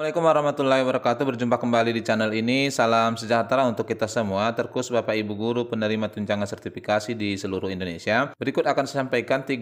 Assalamualaikum warahmatullahi wabarakatuh. Berjumpa kembali di channel ini. Salam sejahtera untuk kita semua, terkhusus Bapak Ibu guru penerima tunjangan sertifikasi di seluruh Indonesia. Berikut akan saya sampaikan 32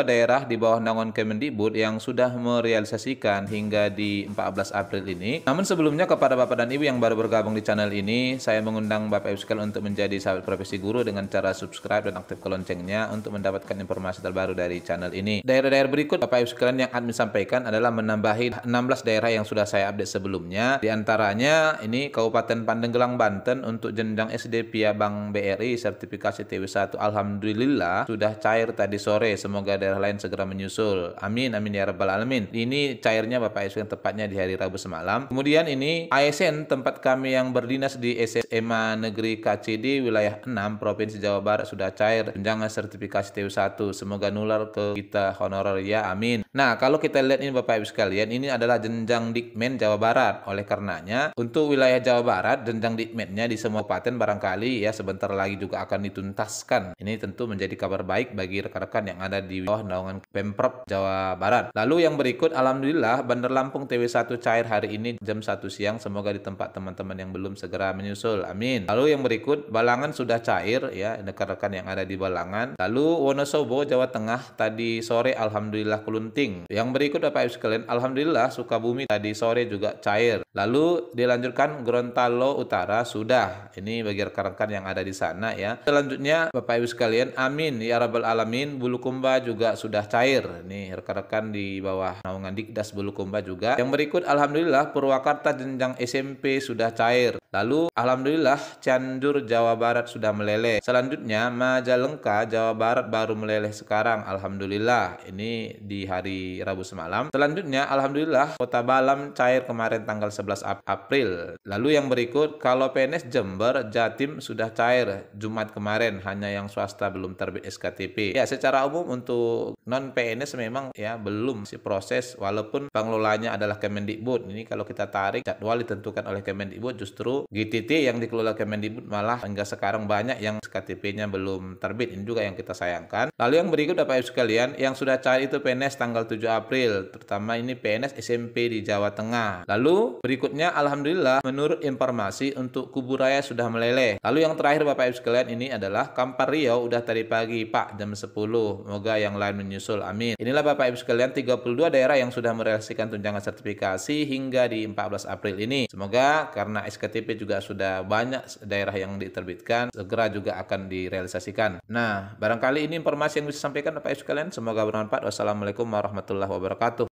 daerah di bawah naungan Kemendikbud yang sudah merealisasikan hingga di 14 April ini. Namun sebelumnya kepada Bapak dan Ibu yang baru bergabung di channel ini, saya mengundang Bapak Ibu sekalian untuk menjadi sahabat profesi guru dengan cara subscribe dan aktifkan loncengnya untuk mendapatkan informasi terbaru dari channel ini. Daerah-daerah berikut Bapak Ibu sekalian yang akan disampaikan adalah menambahi 16 daerah yang sudah sudah saya update sebelumnya. Di antaranya ini Kabupaten Pandeglang Banten untuk jenjang SD Pia Bank BRI sertifikasi TW1 alhamdulillah sudah cair tadi sore. Semoga daerah lain segera menyusul. Amin amin ya rabbal alamin. Ini cairnya Bapak Ibu yang tepatnya di hari Rabu semalam. Kemudian ini ASN tempat kami yang berdinas di SMA Negeri KCD wilayah 6 Provinsi Jawa Barat sudah cair jenjang sertifikasi TW1. Semoga nular ke kita honorer ya amin. Nah, kalau kita lihat ini Bapak Ibu sekalian, ini adalah jenjang dik Dikmen Jawa Barat. Oleh karenanya, untuk wilayah Jawa Barat, jenjang Dikmennya di semua kabupaten barangkali ya sebentar lagi juga akan dituntaskan. Ini tentu menjadi kabar baik bagi rekan-rekan yang ada di bawah naungan Pemprov Jawa Barat. Lalu yang berikut, Alhamdulillah, Bandar Lampung TW1 cair hari ini jam 1 siang. Semoga di tempat teman-teman yang belum segera menyusul. Amin. Lalu yang berikut, Balangan sudah cair ya, rekan-rekan yang ada di Balangan. Lalu Wonosobo, Jawa Tengah, tadi sore Alhamdulillah kelunting. Yang berikut Bapak Ibu sekalian, Alhamdulillah Sukabumi tadi sore juga cair. Lalu dilanjutkan Gorontalo Utara sudah. Ini bagi rekan-rekan yang ada di sana ya. Selanjutnya Bapak Ibu sekalian, amin ya rabbal alamin. Bulukumba juga sudah cair. Nih rekan-rekan di bawah naungan Dikdas Bulukumba juga. Yang berikut alhamdulillah Purwakarta jenjang SMP sudah cair. Lalu alhamdulillah Candur Jawa Barat sudah meleleh. Selanjutnya Majalengka Jawa Barat baru meleleh sekarang alhamdulillah. Ini di hari Rabu semalam. Selanjutnya alhamdulillah Kota Balam cair kemarin tanggal 11 April. Lalu yang berikut kalau PNS Jember Jatim sudah cair Jumat kemarin hanya yang swasta belum terbit SKTP. Ya secara umum untuk non PNS memang ya belum si proses walaupun pengelolanya adalah Kemendikbud. Ini kalau kita tarik jadwal ditentukan oleh Kemendikbud justru GTT yang dikelola Kemendikbud malah hingga sekarang banyak yang sktp nya belum terbit. Ini juga yang kita sayangkan. Lalu yang berikut Bapak Ibu sekalian, yang sudah cair itu PNS tanggal 7 April, terutama ini PNS SMP di Jawa Tengah. Lalu berikutnya alhamdulillah menurut informasi untuk Kuburaya sudah meleleh. Lalu yang terakhir Bapak Ibu sekalian ini adalah Kampar Riau udah tadi pagi Pak jam 10. Semoga yang lain menyusul. Amin. Inilah Bapak Ibu sekalian 32 daerah yang sudah merealisasikan tunjangan sertifikasi hingga di 14 April ini. Semoga karena SKTP juga sudah banyak daerah yang diterbitkan, segera juga akan direalisasikan. Nah, barangkali ini informasi yang bisa sampaikan Bapak Ibu sekalian, semoga bermanfaat. Wassalamualaikum warahmatullahi wabarakatuh.